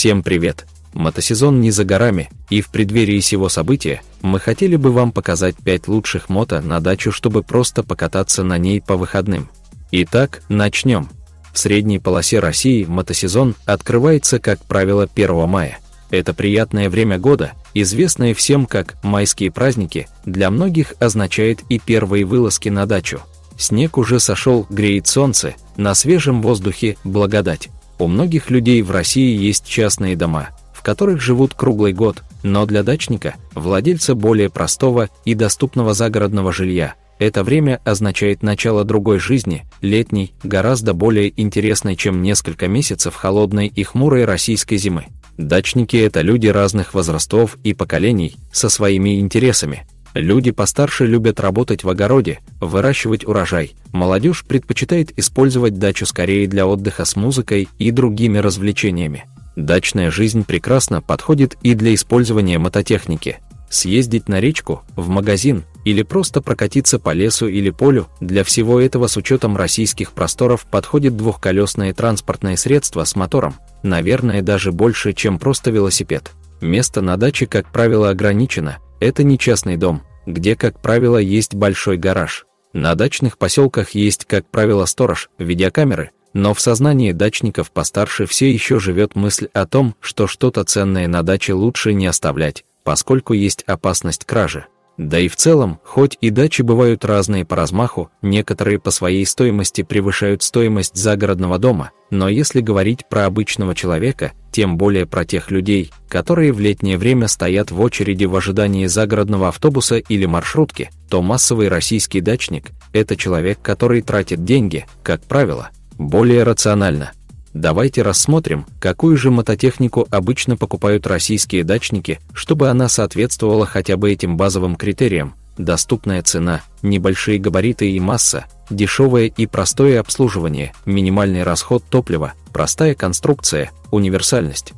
Всем привет! Мотосезон не за горами, и в преддверии сего события мы хотели бы вам показать 5 лучших мото на дачу, чтобы просто покататься на ней по выходным. Итак, начнем. В средней полосе России мотосезон открывается, как правило, 1 мая. Это приятное время года, известное всем как «майские праздники», для многих означает и первые вылазки на дачу. Снег уже сошел, греет солнце, на свежем воздухе – благодать. У многих людей в России есть частные дома, в которых живут круглый год, но для дачника, владельца более простого и доступного загородного жилья, это время означает начало другой жизни, летней, гораздо более интересной, чем несколько месяцев холодной и хмурой российской зимы. Дачники – это люди разных возрастов и поколений, со своими интересами, Люди постарше любят работать в огороде, выращивать урожай. Молодежь предпочитает использовать дачу скорее для отдыха с музыкой и другими развлечениями. Дачная жизнь прекрасно подходит и для использования мототехники. Съездить на речку, в магазин или просто прокатиться по лесу или полю, для всего этого с учетом российских просторов подходит двухколесное транспортное средство с мотором, наверное, даже больше, чем просто велосипед. Место на даче, как правило, ограничено. Это не частный дом, где, как правило, есть большой гараж. На дачных поселках есть, как правило, сторож, видеокамеры, но в сознании дачников постарше все еще живет мысль о том, что что-то ценное на даче лучше не оставлять, поскольку есть опасность кражи. Да и в целом, хоть и дачи бывают разные по размаху, некоторые по своей стоимости превышают стоимость загородного дома, но если говорить про обычного человека, тем более про тех людей, которые в летнее время стоят в очереди в ожидании загородного автобуса или маршрутки, то массовый российский дачник – это человек, который тратит деньги, как правило, более рационально – Давайте рассмотрим, какую же мототехнику обычно покупают российские дачники, чтобы она соответствовала хотя бы этим базовым критериям – доступная цена, небольшие габариты и масса, дешевое и простое обслуживание, минимальный расход топлива, простая конструкция, универсальность.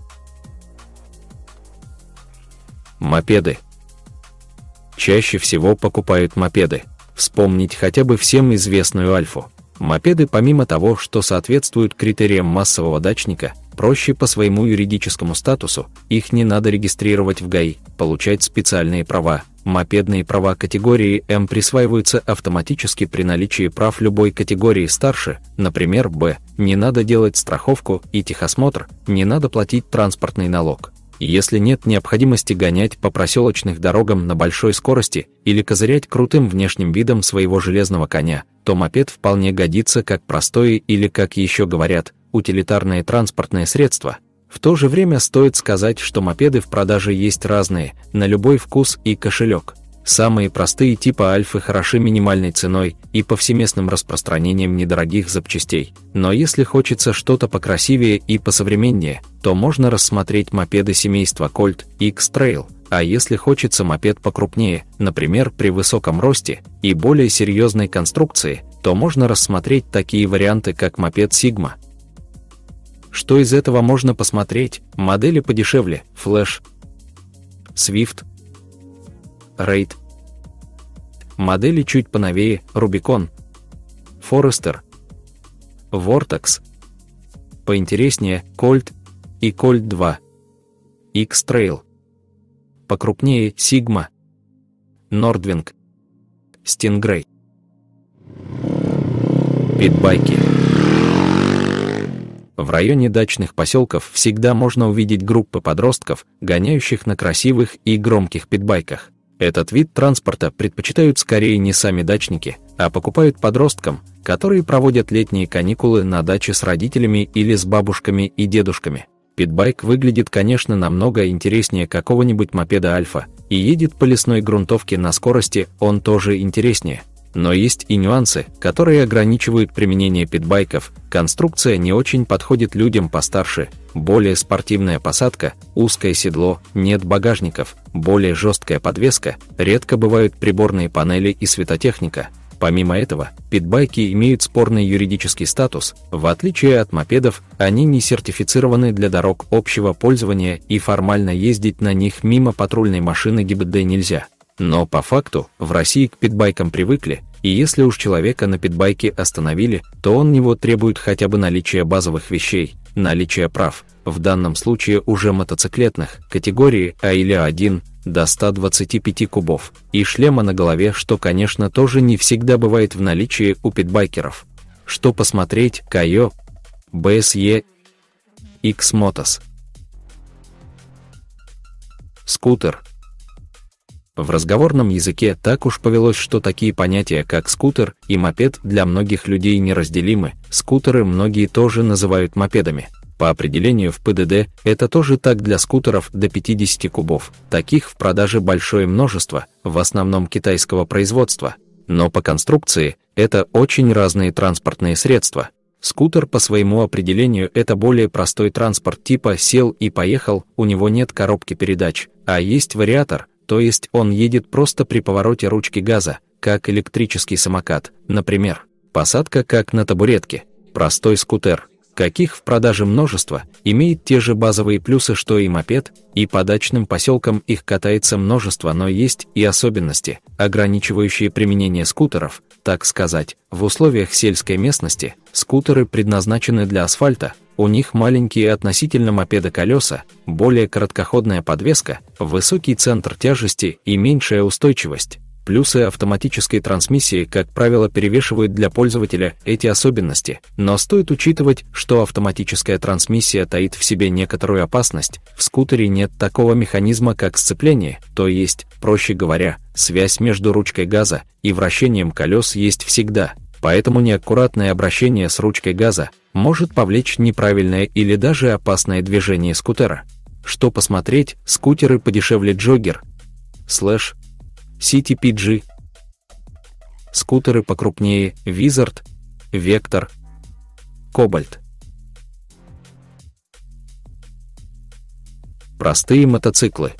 Мопеды. Чаще всего покупают мопеды. Вспомнить хотя бы всем известную Альфу. Мопеды, помимо того, что соответствуют критериям массового дачника, проще по своему юридическому статусу, их не надо регистрировать в ГАИ, получать специальные права. Мопедные права категории М присваиваются автоматически при наличии прав любой категории старше, например, Б. Не надо делать страховку и техосмотр, не надо платить транспортный налог если нет необходимости гонять по проселочных дорогам на большой скорости или козырять крутым внешним видом своего железного коня, то мопед вполне годится как простое или, как еще говорят, утилитарное транспортное средство. В то же время стоит сказать, что мопеды в продаже есть разные, на любой вкус и кошелек – Самые простые типа альфы хороши минимальной ценой и повсеместным распространением недорогих запчастей. Но если хочется что-то покрасивее и посовременнее, то можно рассмотреть мопеды семейства Colt X-Trail, а если хочется мопед покрупнее, например, при высоком росте и более серьезной конструкции, то можно рассмотреть такие варианты, как мопед Sigma. Что из этого можно посмотреть? Модели подешевле, Flash, Swift, Рейд. Модели чуть поновее Рубикон, Форестер, Вортекс. Поинтереснее Кольт и Кольт 2. X-Trail. Покрупнее Сигма. Нордвинг. Стингрей. Питбайки. В районе дачных поселков всегда можно увидеть группы подростков, гоняющих на красивых и громких питбайках. Этот вид транспорта предпочитают скорее не сами дачники, а покупают подросткам, которые проводят летние каникулы на даче с родителями или с бабушками и дедушками. Питбайк выглядит, конечно, намного интереснее какого-нибудь мопеда Альфа, и едет по лесной грунтовке на скорости он тоже интереснее – но есть и нюансы, которые ограничивают применение питбайков. Конструкция не очень подходит людям постарше, более спортивная посадка, узкое седло, нет багажников, более жесткая подвеска, редко бывают приборные панели и светотехника. Помимо этого, питбайки имеют спорный юридический статус, в отличие от мопедов, они не сертифицированы для дорог общего пользования и формально ездить на них мимо патрульной машины ГИБД нельзя. Но по факту в России к питбайкам привыкли, и если уж человека на питбайке остановили, то он него требует хотя бы наличия базовых вещей, наличия прав, в данном случае уже мотоциклетных, категории А или А1, до 125 кубов, и шлема на голове, что, конечно, тоже не всегда бывает в наличии у питбайкеров. Что посмотреть, Кайо, БСЕ, X-Motos. Скутер, в разговорном языке так уж повелось, что такие понятия, как скутер и мопед, для многих людей неразделимы. Скутеры многие тоже называют мопедами. По определению в ПДД это тоже так для скутеров до 50 кубов. Таких в продаже большое множество, в основном китайского производства. Но по конструкции это очень разные транспортные средства. Скутер по своему определению это более простой транспорт типа сел и поехал, у него нет коробки передач, а есть вариатор, то есть он едет просто при повороте ручки газа, как электрический самокат, например. Посадка как на табуретке, простой скутер – каких в продаже множество, имеет те же базовые плюсы, что и мопед, и по дачным поселкам их катается множество, но есть и особенности, ограничивающие применение скутеров, так сказать, в условиях сельской местности, скутеры предназначены для асфальта, у них маленькие относительно мопеда колеса, более короткоходная подвеска, высокий центр тяжести и меньшая устойчивость. Плюсы автоматической трансмиссии, как правило, перевешивают для пользователя эти особенности, но стоит учитывать, что автоматическая трансмиссия таит в себе некоторую опасность. В скутере нет такого механизма, как сцепление, то есть, проще говоря, связь между ручкой газа и вращением колес есть всегда, поэтому неаккуратное обращение с ручкой газа может повлечь неправильное или даже опасное движение скутера. Что посмотреть, скутеры подешевле джоггер, слэш CTPG. Скутеры покрупнее Wizard, Vector, Cobalt. Простые мотоциклы.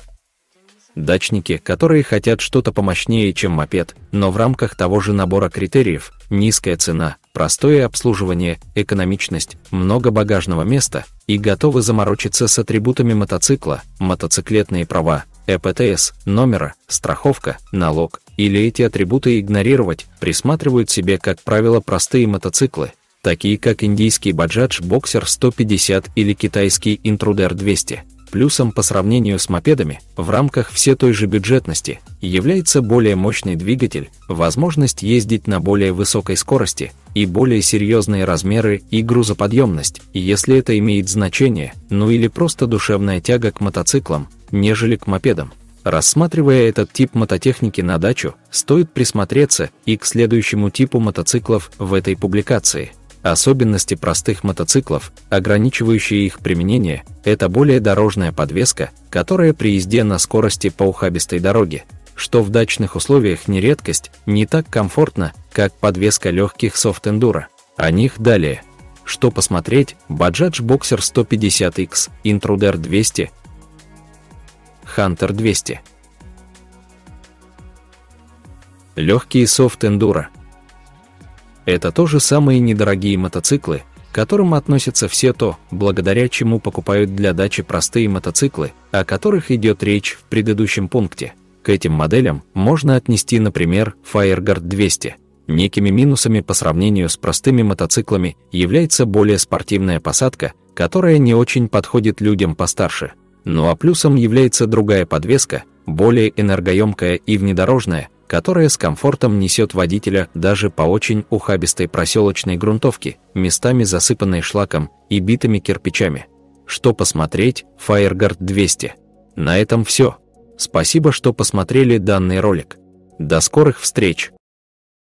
Дачники, которые хотят что-то помощнее, чем мопед, но в рамках того же набора критериев – низкая цена, простое обслуживание, экономичность, много багажного места и готовы заморочиться с атрибутами мотоцикла, мотоциклетные права, ЭПТС, номера, страховка, налог или эти атрибуты игнорировать, присматривают себе, как правило, простые мотоциклы, такие как индийский Баджадж Боксер 150 или китайский Интрудер 200. Плюсом по сравнению с мопедами, в рамках все той же бюджетности, является более мощный двигатель, возможность ездить на более высокой скорости и более серьезные размеры и грузоподъемность, если это имеет значение, ну или просто душевная тяга к мотоциклам, нежели к мопедам. Рассматривая этот тип мототехники на дачу, стоит присмотреться и к следующему типу мотоциклов в этой публикации – Особенности простых мотоциклов, ограничивающие их применение, это более дорожная подвеска, которая при езде на скорости по ухабистой дороге, что в дачных условиях не редкость, не так комфортно, как подвеска легких софт-эндуро. О них далее. Что посмотреть? Баджадж Боксер 150X, Intruder 200, Hunter 200. Легкие софт-эндуро – это то же самые недорогие мотоциклы, к которым относятся все то, благодаря чему покупают для дачи простые мотоциклы, о которых идет речь в предыдущем пункте. К этим моделям можно отнести, например, Fireguard 200. Некими минусами по сравнению с простыми мотоциклами является более спортивная посадка, которая не очень подходит людям постарше. Ну а плюсом является другая подвеска, более энергоемкая и внедорожная, которая с комфортом несет водителя даже по очень ухабистой проселочной грунтовке, местами засыпанной шлаком и битыми кирпичами. Что посмотреть, Fireguard 200. На этом все. Спасибо, что посмотрели данный ролик. До скорых встреч!